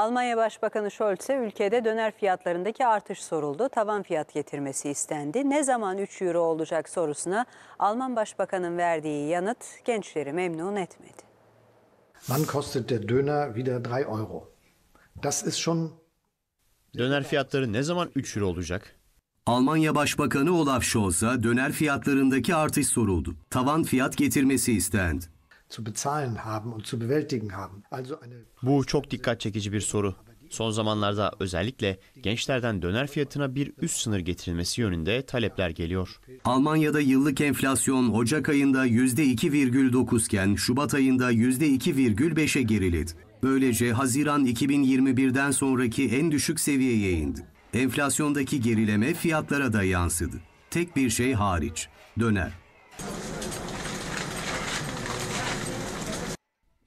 Almanya Başbakanı Scholz'e ülkede döner fiyatlarındaki artış soruldu. Tavan fiyat getirmesi istendi. Ne zaman 3 euro olacak sorusuna Alman Başbakan'ın verdiği yanıt gençleri memnun etmedi. "Man kostet der Döner wieder 3 Euro? Das ist schon Döner fiyatları ne zaman 3 euro olacak? Almanya Başbakanı Olaf Scholz'a döner fiyatlarındaki artış soruldu. Tavan fiyat getirmesi istendi. Bu çok dikkat çekici bir soru. Son zamanlarda özellikle gençlerden döner fiyatına bir üst sınır getirilmesi yönünde talepler geliyor. Almanya'da yıllık enflasyon Ocak ayında %2,9 iken Şubat ayında %2,5'e geriledi. Böylece Haziran 2021'den sonraki en düşük seviyeye indi. Enflasyondaki gerileme fiyatlara da yansıdı. Tek bir şey hariç, döner.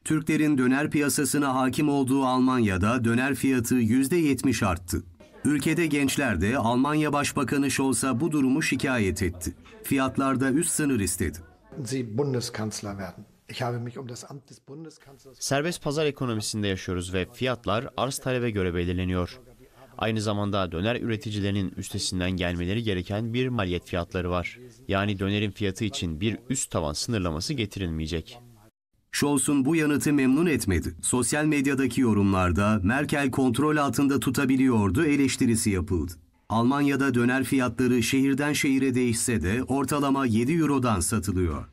Türklerin döner piyasasına hakim olduğu Almanya'da döner fiyatı %70 arttı. Ülkede gençler de Almanya Başbakanı Scholz'a bu durumu şikayet etti. Fiyatlarda üst sınır istedi. Sie Bundeskanzler werden. Um Serbest pazar ekonomisinde yaşıyoruz ve fiyatlar arz talebe göre belirleniyor. Aynı zamanda döner üreticilerinin üstesinden gelmeleri gereken bir maliyet fiyatları var. Yani dönerin fiyatı için bir üst tavan sınırlaması getirilmeyecek. Scholz'un bu yanıtı memnun etmedi. Sosyal medyadaki yorumlarda Merkel kontrol altında tutabiliyordu eleştirisi yapıldı. Almanya'da döner fiyatları şehirden şehire değişse de ortalama 7 Euro'dan satılıyor.